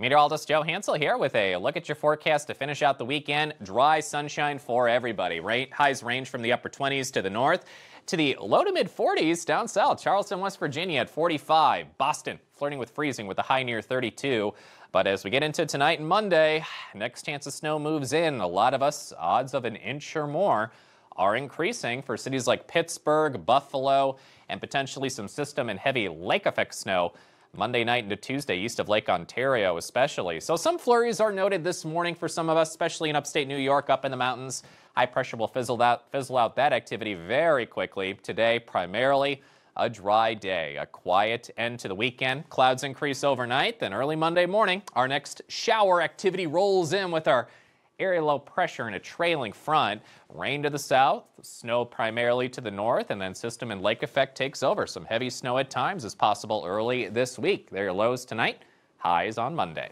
Meteorologist Joe Hansel here with a look at your forecast to finish out the weekend. Dry sunshine for everybody. Highs range from the upper 20s to the north to the low to mid 40s down south. Charleston, West Virginia at 45. Boston flirting with freezing with a high near 32. But as we get into tonight and Monday, next chance of snow moves in. A lot of us, odds of an inch or more are increasing for cities like Pittsburgh, Buffalo, and potentially some system and heavy lake effect snow Monday night into Tuesday east of Lake Ontario, especially. So some flurries are noted this morning for some of us, especially in upstate New York, up in the mountains. High pressure will fizzle out, fizzle out that activity very quickly. Today, primarily a dry day, a quiet end to the weekend. Clouds increase overnight, then early Monday morning, our next shower activity rolls in with our area low pressure and a trailing front. Rain to the south, snow primarily to the north, and then system and lake effect takes over. Some heavy snow at times is possible early this week. There are lows tonight, highs on Monday.